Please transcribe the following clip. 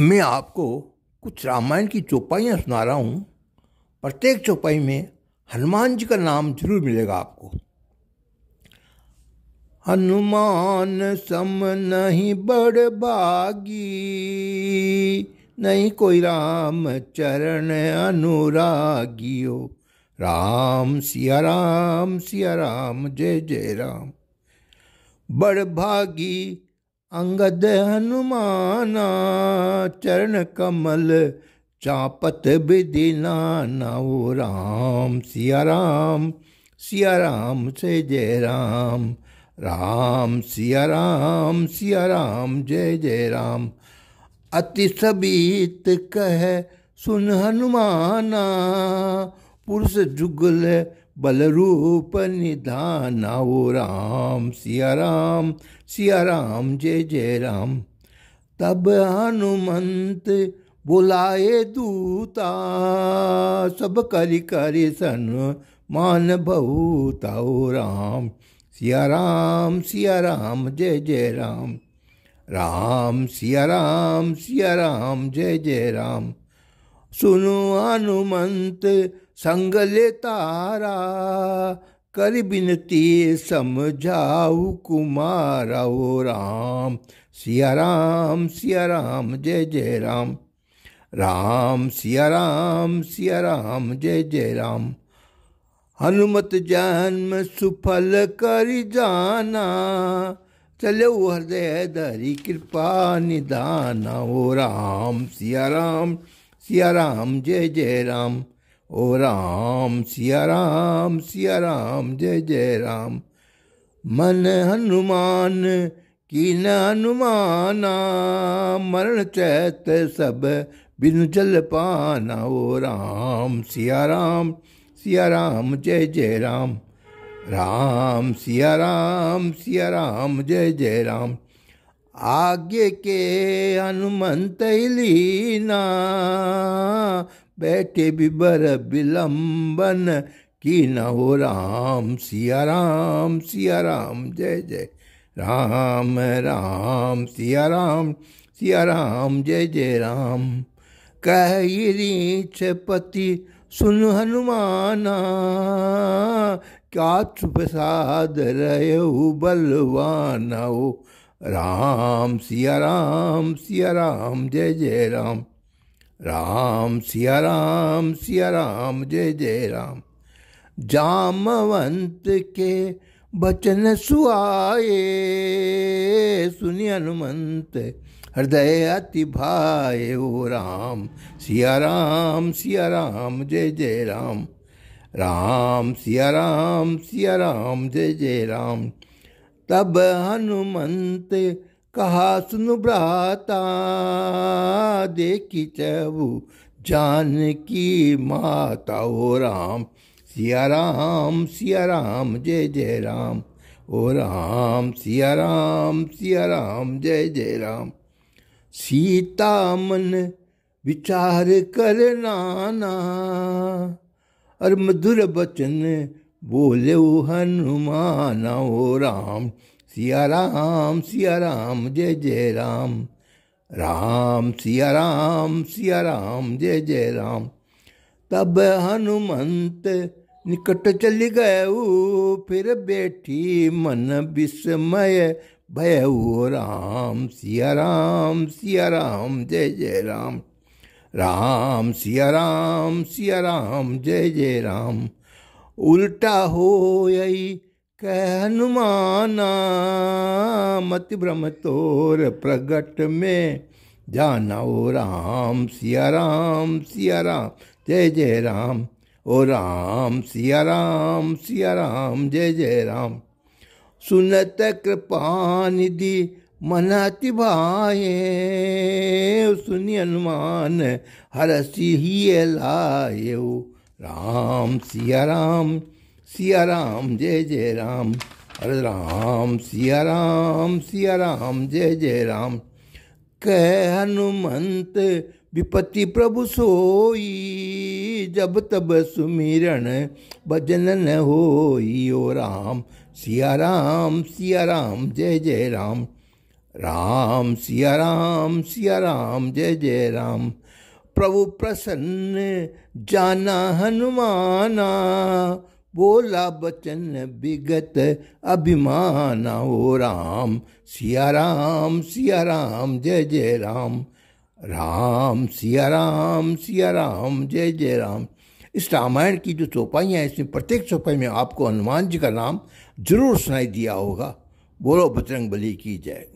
मैं आपको कुछ रामायण की चौपाइयाँ सुना रहा हूँ प्रत्येक चौपाई में हनुमान जी का नाम जरूर मिलेगा आपको हनुमान सम नहीं बड़ बागी नहीं कोई राम चरण अनुरागी हो राम सिया राम सिया राम जय जय राम बड़ भागी अंगद हनुमाना चरण कमल चापत बिदिना नव राम सिया राम सिया राम से जय राम राम सिया राम सिया राम जय जय राम अति सबीत कह सुन हनुमाना पुरुष जुगल बलरूप निधान ओ राम सिया राम सिया राम जय जय राम तब हनुमंत बुलाए दूता सब करी करि सन मान बहुता ओ राम सिया राम सिया राम जय जय राम राम सिया राम सिया राम जय जय राम सुनो हनुमंत संग तारा कर बिनती समझाऊ कुमार ओ राम सिया राम सिया राम जय जय राम राम सिया राम सिया राम जय जय राम हनुमत जन्म सुफल कर जाना चलो हृदय धरी कृपा निदाना ओ राम सिया राम सिया राम जय जय राम ओ राम सिया राम सिया राम जय जय राम मन हनुमान की न हनुमाना मरण चैत सब बिनु जल पाना ओ राम सिया राम सिया राम जय जय राम राम सिया राम सिया राम जय जय राम आगे के हनुमंत लीना बैठे बिबर विलंबन की न हो राम सिया राम सिया राम जय जय राम राम सिया राम सिया राम जय जय राम कह रीछ पति सुन हनुमाना क्या चुप साध रहे बलवाना हो राम सिया राम सिया राम जय जय राम राम सिया राम सिया राम जय जय राम जामवंत के बचन सुहाए सुनिय हनुमंत हृदय अति भाए ओ राम सिया राम सिया राम जय जय राम राम सिया राम सिया राम जय जय राम तब हनुमंत कहा सुनु भ्राता देखी चबू जान की माता ओ राम सिया राम सिया राम जय जय राम ओ राम सिया राम सिया राम जय जय राम सीता मन विचार कर नाना और मधुर बचन बोले हनुमान ओ राम सिया राम सिया राम जय जय राम राम सिया राम सिया राम जय जय राम तब हनुमंत निकट चल गए फिर बैठी मन विस्मय भयऊ राम सिया राम सिया राम जय जय राम राम सिया राम सिया राम जय जय राम उल्टा हो यही कह हनुमाना मति ब्रह्म तोर प्रगट में जाना ओ राम सिया राम सिया राम जय जय राम ओ राम सिया राम सिया राम जय जय राम सुनत कृपा निधि मनाति भाए सुनि हनुमान हरसी ही लाए राम सिया राम सिया राम जय जय राम हरे राम सिया राम सिया राम जय जय राम कह हनुमंत विपत्ति प्रभु सोई जब तब सुमिरण भजन न होई ओ राम सिया राम सिया राम जय जय राम राम सिया राम सिया राम जय जय राम प्रभु प्रसन्न जाना हनुमाना बोला बचन विगत अभिमान हो राम सिया राम सिया राम जय जय राम राम सिया राम सिया राम जय जय राम इस रामायण की जो चौपाइयाँ हैं इसमें प्रत्येक चौपाई में आपको हनुमान जी का नाम जरूर सुनाई दिया होगा बोलो बजरंग बली की जय